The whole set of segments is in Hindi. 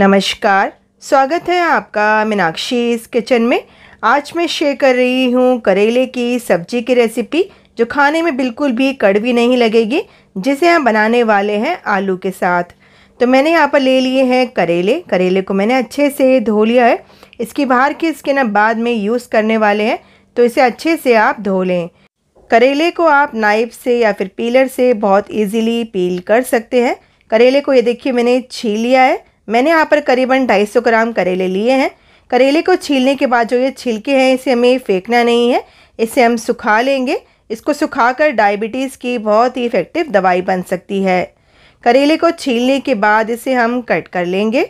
नमस्कार स्वागत है आपका मीनाक्षी किचन में आज मैं शेयर कर रही हूँ करेले की सब्जी की रेसिपी जो खाने में बिल्कुल भी कड़वी नहीं लगेगी जिसे हम बनाने वाले हैं आलू के साथ तो मैंने यहाँ पर ले लिए हैं करेले करेले को मैंने अच्छे से धो लिया है इसकी बाहर की स्किन अब बाद में यूज़ करने वाले हैं तो इसे अच्छे से आप धो लें करेले को आप नाइफ से या फिर पीलर से बहुत इजीली पील कर सकते हैं करेले को ये देखिए मैंने छील लिया है मैंने यहाँ पर करीबन 250 ग्राम करेले लिए हैं करेले को छीलने के बाद जो ये छिलके हैं इसे हमें फेंकना नहीं है इसे हम सुखा लेंगे इसको सुखाकर डायबिटीज़ की बहुत ही इफ़ेक्टिव दवाई बन सकती है करेले को छीलने के बाद इसे हम कट कर लेंगे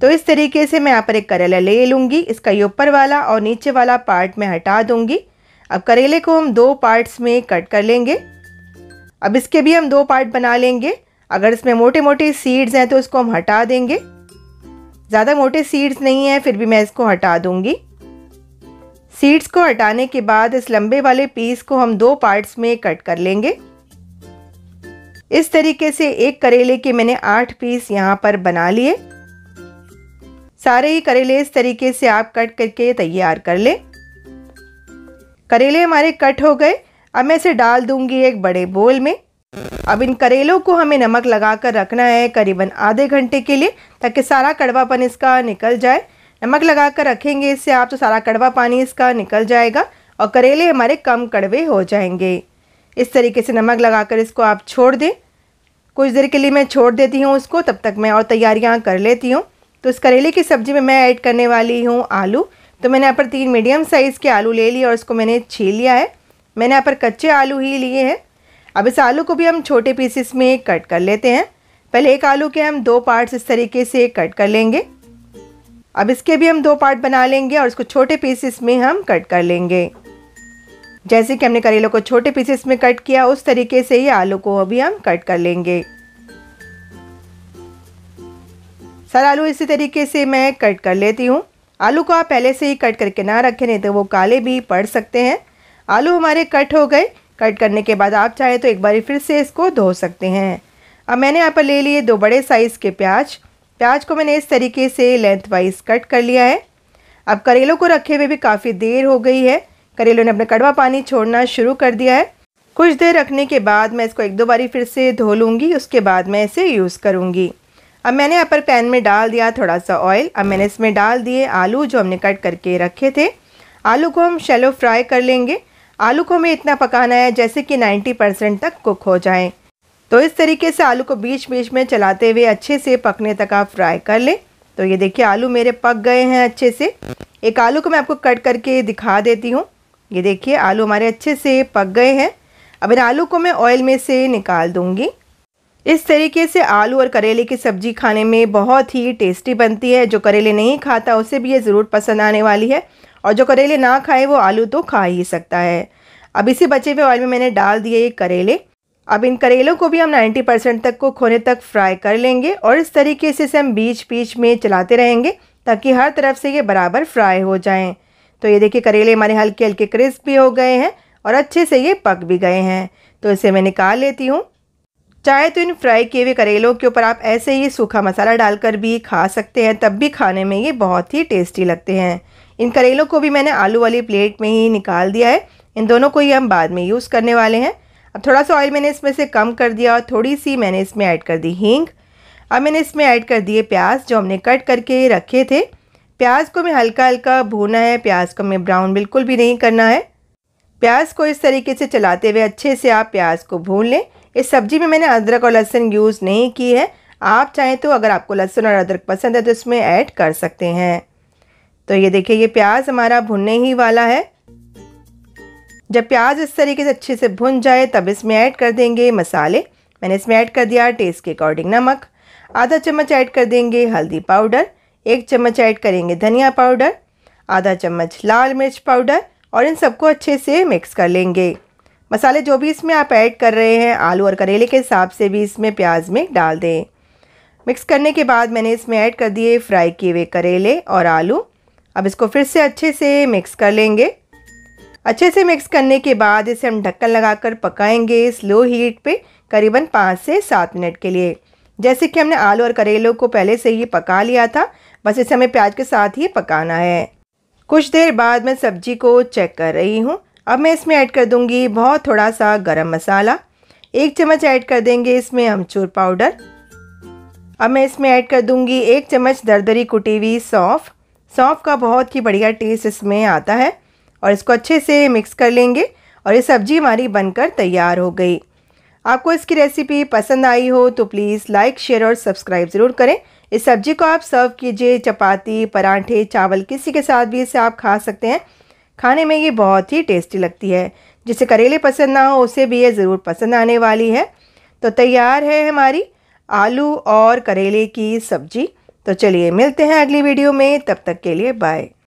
तो इस तरीके से मैं यहाँ पर एक करेला ले लूँगी इसका ये ऊपर वाला और नीचे वाला पार्ट में हटा दूँगी अब करेले को हम दो पार्ट्स में कट कर लेंगे अब इसके भी हम दो पार्ट बना लेंगे अगर इसमें मोटे मोटे सीड्स हैं तो इसको हम हटा देंगे ज़्यादा मोटे सीड्स नहीं हैं फिर भी मैं इसको हटा दूँगी सीड्स को हटाने के बाद इस लंबे वाले पीस को हम दो पार्ट्स में कट कर लेंगे इस तरीके से एक करेले के मैंने आठ पीस यहाँ पर बना लिए सारे ही करेले इस तरीके से आप कट करके तैयार कर लें करेले हमारे कट हो गए अब मैं इसे डाल दूंगी एक बड़े बोल में अब इन करेलों को हमें नमक लगा कर रखना है करीबन आधे घंटे के लिए ताकि सारा कड़वापन इसका निकल जाए नमक लगा कर रखेंगे इससे आप तो सारा कड़वा पानी इसका निकल जाएगा और करेले हमारे कम कड़वे हो जाएंगे इस तरीके से नमक लगा कर इसको आप छोड़ दें कुछ देर के लिए मैं छोड़ देती हूँ उसको तब तक मैं और तैयारियाँ कर लेती हूँ तो इस करेले की सब्ज़ी में मैं ऐड करने वाली हूँ आलू तो मैंने यहाँ पर तीन मीडियम साइज़ के आलू ले लिए और उसको मैंने छील लिया है मैंने यहाँ पर कच्चे आलू ही लिए हैं अब इस आलू को भी हम छोटे पीसेस में कट कर लेते हैं पहले एक आलू के हम दो पार्ट्स इस तरीके से कट कर लेंगे अब इसके भी हम दो पार्ट बना लेंगे और इसको छोटे पीसेस में हम कट कर लेंगे जैसे कि हमने करेलों को छोटे पीसेस में कट किया उस तरीके से ही आलू को अभी हम कट कर लेंगे सर आलू इसी तरीके से मैं कट कर लेती हूँ आलू को आप पहले से ही कट करके ना रखें नहीं तो वो काले भी पड़ सकते हैं आलू हमारे कट हो गए कट करने के बाद आप चाहे तो एक बार फिर से इसको धो सकते हैं अब मैंने यहाँ पर ले लिए दो बड़े साइज़ के प्याज प्याज को मैंने इस तरीके से लेंथ वाइज कट कर लिया है अब करेलों को रखे हुए भी काफ़ी देर हो गई है करेलों ने अपना कड़वा पानी छोड़ना शुरू कर दिया है कुछ देर रखने के बाद मैं इसको एक दो बारी फिर से धो लूँगी उसके बाद मैं इसे यूज़ करूँगी अब मैंने यहाँ पर पैन में डाल दिया थोड़ा सा ऑयल अब मैंने इसमें डाल दिए आलू जो हमने कट करके रखे थे आलू को हम शेलो फ्राई कर लेंगे आलू को हमें इतना पकाना है जैसे कि 90 परसेंट तक कुक हो जाए तो इस तरीके से आलू को बीच बीच में चलाते हुए अच्छे से पकने तक आप फ्राई कर लें तो ये देखिए आलू मेरे पक गए हैं अच्छे से एक आलू को मैं आपको कट करके दिखा देती हूँ ये देखिए आलू हमारे अच्छे से पक गए हैं अब इन आलू को मैं ऑयल में से निकाल दूँगी इस तरीके से आलू और करेले की सब्जी खाने में बहुत ही टेस्टी बनती है जो करेले नहीं खाता उसे भी ये ज़रूर पसंद आने वाली है और जो करेले ना खाए वो आलू तो खा ही सकता है अब इसी बचे हुए ऑयल में मैंने डाल दिए ये करेले अब इन करेलों को भी हम 90 परसेंट तक को खोने तक फ्राई कर लेंगे और इस तरीके से इसे हम बीच बीच में चलाते रहेंगे ताकि हर तरफ से ये बराबर फ्राई हो जाएं तो ये देखिए करेले हमारे हल्के हल्के क्रिस्प भी हो गए हैं और अच्छे से ये पक भी गए हैं तो इसे मैं निकाल लेती हूँ चाहे तो इन फ्राई किए हुए करेलों के ऊपर आप ऐसे ही सूखा मसाला डालकर भी खा सकते हैं तब भी खाने में ये बहुत ही टेस्टी लगते हैं इन करेलों को भी मैंने आलू वाली प्लेट में ही निकाल दिया है इन दोनों को ही हम बाद में यूज़ करने वाले हैं अब थोड़ा सा ऑयल मैंने इसमें से कम कर दिया और थोड़ी सी मैंने इसमें ऐड कर दी हींग अब मैंने इसमें ऐड कर दिए प्याज जो हमने कट करके रखे थे प्याज को हमें हल्का हल्का भूना है प्याज को हमें ब्राउन बिल्कुल भी नहीं करना है प्याज को इस तरीके से चलाते हुए अच्छे से आप प्याज को भून लें इस सब्जी में मैंने अदरक और लहसुन यूज़ नहीं की है आप चाहें तो अगर आपको लहसुन और अदरक पसंद है तो इसमें ऐड कर सकते हैं तो ये देखिए ये प्याज हमारा भुनने ही वाला है जब प्याज इस तरीके से अच्छे से भुन जाए तब इसमें ऐड कर देंगे मसाले मैंने इसमें ऐड कर दिया टेस्ट के अकॉर्डिंग नमक आधा चम्मच ऐड कर देंगे हल्दी पाउडर एक चम्मच ऐड करेंगे धनिया पाउडर आधा चम्मच लाल मिर्च पाउडर और इन सबको अच्छे से मिक्स कर लेंगे मसाले जो भी इसमें आप ऐड कर रहे हैं आलू और करेले के हिसाब से भी इसमें प्याज में डाल दें मिक्स करने के बाद मैंने इसमें ऐड कर दिए फ्राई किए हुए करेले और आलू अब इसको फिर से अच्छे से मिक्स कर लेंगे अच्छे से मिक्स करने के बाद इसे हम ढक्कन लगाकर पकाएंगे स्लो हीट पे करीबन पाँच से सात मिनट के लिए जैसे कि हमने आलू और करेलों को पहले से ही पका लिया था बस इसे हमें प्याज के साथ ही पकाना है कुछ देर बाद मैं सब्जी को चेक कर रही हूँ अब मैं इसमें ऐड कर दूँगी बहुत थोड़ा सा गरम मसाला एक चम्मच ऐड कर देंगे इसमें अमचूर पाउडर अब मैं इसमें ऐड कर दूँगी एक चम्मच दरदरी कुटी हुई सौंफ सौंफ का बहुत ही बढ़िया टेस्ट इसमें आता है और इसको अच्छे से मिक्स कर लेंगे और ये सब्ज़ी हमारी बनकर तैयार हो गई आपको इसकी रेसिपी पसंद आई हो तो प्लीज़ लाइक शेयर और सब्सक्राइब ज़रूर करें इस सब्ज़ी को आप सर्व कीजिए चपाती परांठे चावल किसी के साथ भी इसे आप खा सकते हैं खाने में ये बहुत ही टेस्टी लगती है जिसे करेले पसंद ना हो उसे भी ये ज़रूर पसंद आने वाली है तो तैयार है हमारी आलू और करेले की सब्जी तो चलिए मिलते हैं अगली वीडियो में तब तक के लिए बाय